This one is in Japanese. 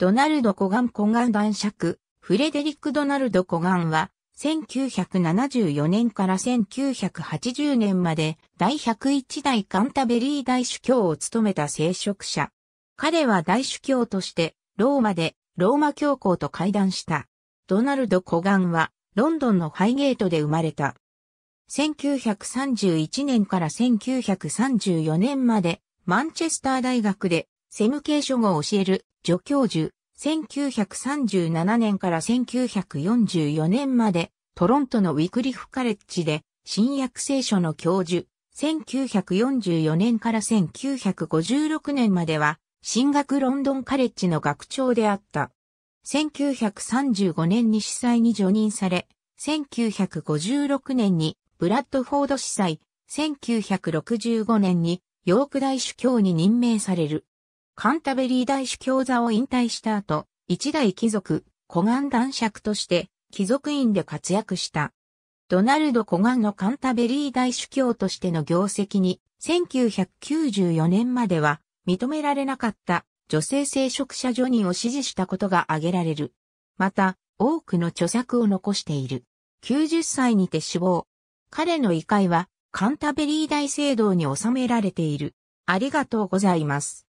ドナルド・コガン・コガン男爵、フレデリック・ドナルド・コガンは、1974年から1980年まで第101代カンタベリー大主教を務めた聖職者。彼は大主教としてローマでローマ教皇と会談した。ドナルド・コガンはロンドンのハイゲートで生まれた。1931年から1934年までマンチェスター大学でセム系書語を教える助教授、1937年から1944年までトロントのウィクリフカレッジで新約聖書の教授、1944年から1956年までは新学ロンドンカレッジの学長であった。1935年に司祭に除任され、1956年にブラッドフォード司祭、1965年にヨーク大主教に任命される。カンタベリー大主教座を引退した後、一代貴族、古岩男爵として、貴族院で活躍した。ドナルド・コガンのカンタベリー大主教としての業績に、1994年までは認められなかった女性聖職者ジョニーを支持したことが挙げられる。また、多くの著作を残している。90歳にて死亡。彼の遺骸は、カンタベリー大聖堂に収められている。ありがとうございます。